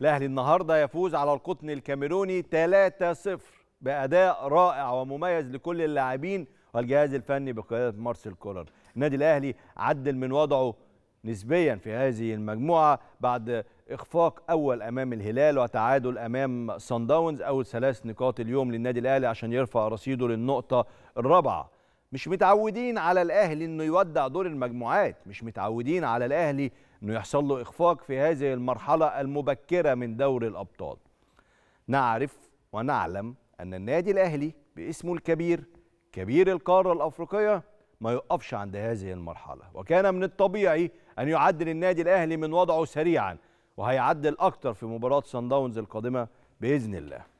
الأهلي النهاردة يفوز على القطن الكاميروني 3-0 بأداء رائع ومميز لكل اللاعبين والجهاز الفني بقيادة مارسيل كولر النادي الأهلي عدل من وضعه نسبيا في هذه المجموعة بعد إخفاق أول أمام الهلال وتعادل أمام سان داونز أول ثلاث نقاط اليوم للنادي الأهلي عشان يرفع رصيده للنقطة الرابعة مش متعودين على الاهلي انه يودع دور المجموعات مش متعودين على الاهلي انه يحصل له اخفاق في هذه المرحله المبكره من دور الابطال نعرف ونعلم ان النادي الاهلي باسمه الكبير كبير القاره الافريقيه ما يقفش عند هذه المرحله وكان من الطبيعي ان يعدل النادي الاهلي من وضعه سريعا وهيعدل اكتر في مباراه سان داونز القادمه باذن الله